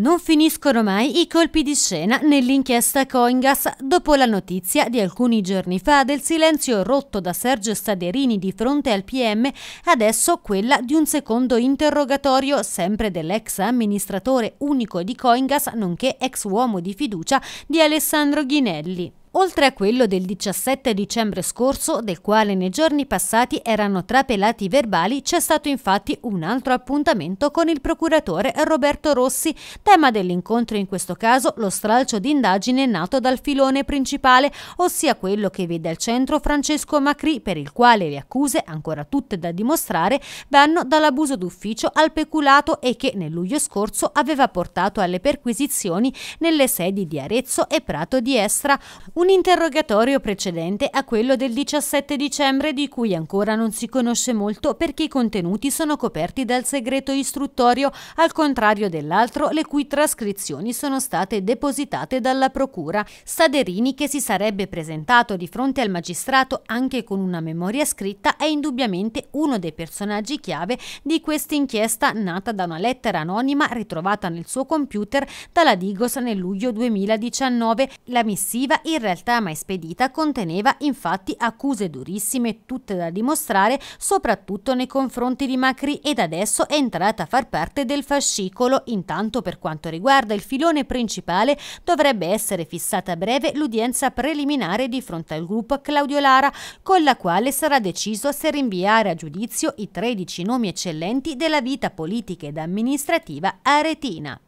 Non finiscono mai i colpi di scena nell'inchiesta Coingas dopo la notizia di alcuni giorni fa del silenzio rotto da Sergio Staderini di fronte al PM, adesso quella di un secondo interrogatorio sempre dell'ex amministratore unico di Coingas nonché ex uomo di fiducia di Alessandro Ghinelli oltre a quello del 17 dicembre scorso, del quale nei giorni passati erano trapelati i verbali, c'è stato infatti un altro appuntamento con il procuratore Roberto Rossi. Tema dell'incontro in questo caso lo stralcio d'indagine nato dal filone principale, ossia quello che vede al centro Francesco Macri, per il quale le accuse, ancora tutte da dimostrare, vanno dall'abuso d'ufficio al peculato e che nel luglio scorso aveva portato alle perquisizioni nelle sedi di Arezzo e Prato di Estra. Un un interrogatorio precedente a quello del 17 dicembre di cui ancora non si conosce molto perché i contenuti sono coperti dal segreto istruttorio, al contrario dell'altro le cui trascrizioni sono state depositate dalla Procura. Saderini, che si sarebbe presentato di fronte al magistrato anche con una memoria scritta, è indubbiamente uno dei personaggi chiave di questa inchiesta nata da una lettera anonima ritrovata nel suo computer dalla Digos nel luglio 2019. La missiva in realtà mai spedita conteneva infatti accuse durissime tutte da dimostrare soprattutto nei confronti di Macri ed adesso è entrata a far parte del fascicolo. Intanto per quanto riguarda il filone principale dovrebbe essere fissata a breve l'udienza preliminare di fronte al gruppo Claudio Lara con la quale sarà deciso se rinviare a giudizio i 13 nomi eccellenti della vita politica ed amministrativa aretina.